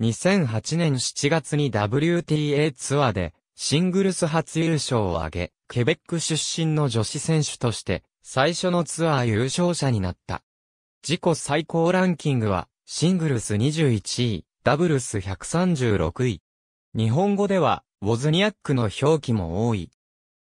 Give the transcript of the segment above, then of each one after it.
2008年7月に WTA ツアーでシングルス初優勝を挙げ、ケベック出身の女子選手として最初のツアー優勝者になった。自己最高ランキングはシングルス21位、ダブルス136位。日本語ではウォズニアックの表記も多い。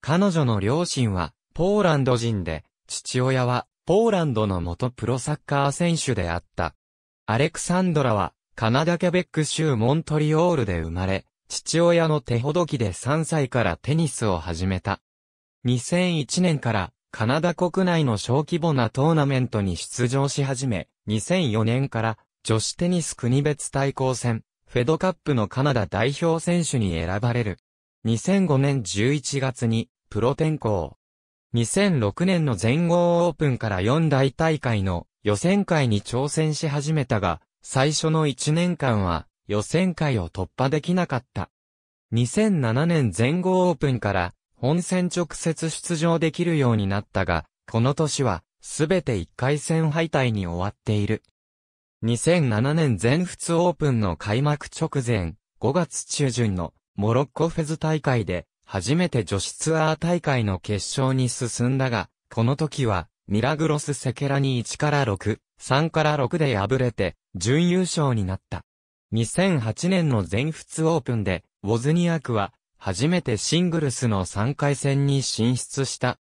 彼女の両親はポーランド人で、父親はポーランドの元プロサッカー選手であった。アレクサンドラはカナダ・ケベック州モントリオールで生まれ、父親の手ほどきで3歳からテニスを始めた。2001年からカナダ国内の小規模なトーナメントに出場し始め、2004年から女子テニス国別対抗戦、フェドカップのカナダ代表選手に選ばれる。2005年11月にプロ転向。2006年の全豪オープンから4大大会の予選会に挑戦し始めたが、最初の1年間は予選会を突破できなかった。2007年全豪オープンから本戦直接出場できるようになったが、この年はすべて1回戦敗退に終わっている。2007年全仏オープンの開幕直前、5月中旬のモロッコフェズ大会で初めて女子ツアー大会の決勝に進んだが、この時はミラグロス・セケラに1から6、3から6で敗れて、準優勝になった。2008年の全仏オープンで、ウォズニアクは、初めてシングルスの3回戦に進出した。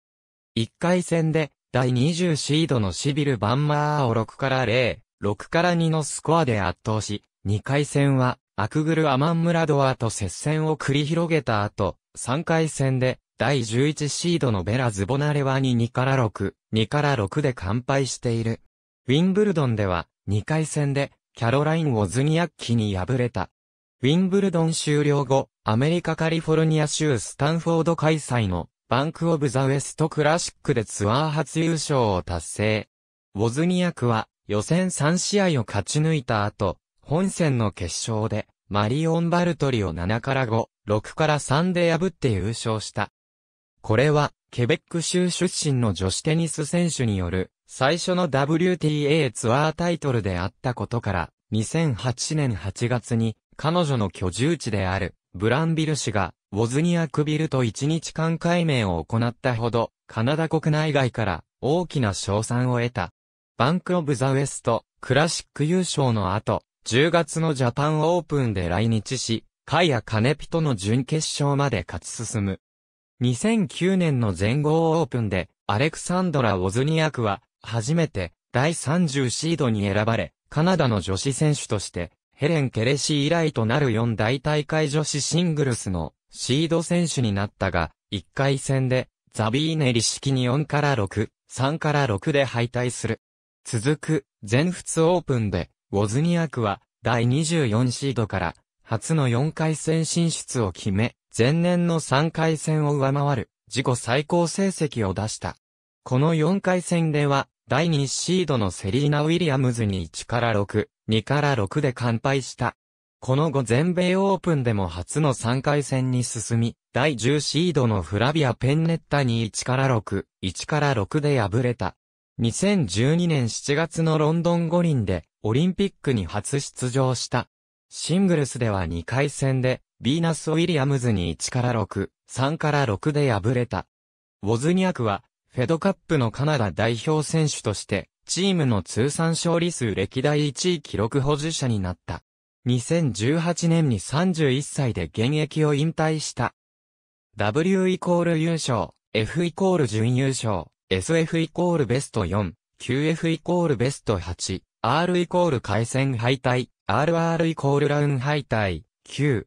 1回戦で、第20シードのシビル・バンマーを6から0、6から2のスコアで圧倒し、2回戦は、アクグル・アマン・ムラドアと接戦を繰り広げた後、3回戦で、第11シードのベラ・ズボナレワに2から6、2から6で完敗している。ウィンブルドンでは、2回戦で、キャロライン・ウォズニアッキに敗れた。ウィンブルドン終了後、アメリカカリフォルニア州スタンフォード開催の、バンク・オブ・ザ・ウェスト・クラシックでツアー初優勝を達成。ウォズニアックは、予選3試合を勝ち抜いた後、本戦の決勝で、マリオン・バルトリを7から5、6から3で破って優勝した。これは、ケベック州出身の女子テニス選手による、最初の WTA ツアータイトルであったことから、2008年8月に、彼女の居住地である、ブランビル氏が、ウォズニアクビルと1日間解明を行ったほど、カナダ国内外から大きな賞賛を得た。バンク・オブ・ザ・ウエスト、クラシック優勝の後、10月のジャパンオープンで来日し、カイア・カネピとの準決勝まで勝ち進む。2009年の全豪オープンで、アレクサンドラ・ウォズニアクは、初めて、第30シードに選ばれ、カナダの女子選手として、ヘレン・ケレシー以来となる4大大会女子シングルスのシード選手になったが、1回戦で、ザビーネ・リ式に4から6、3から6で敗退する。続く、全仏オープンで、ウォズニアクは、第24シードから、初の4回戦進出を決め、前年の3回戦を上回る自己最高成績を出した。この4回戦では、第2シードのセリーナ・ウィリアムズに1から6、2から6で完敗した。この後全米オープンでも初の3回戦に進み、第10シードのフラビア・ペンネッタに1から6、1から6で敗れた。2012年7月のロンドン五輪でオリンピックに初出場した。シングルスでは2回戦でビーナス・ウィリアムズに1から6、3から6で敗れた。ウォズニアクは、フェドカップのカナダ代表選手として、チームの通算勝利数歴代1位記録保持者になった。2018年に31歳で現役を引退した。W イコール優勝、F イコール準優勝、SF イコールベスト4、QF イコールベスト8、R イコール回戦敗退、RR イコールラウン敗退、Q、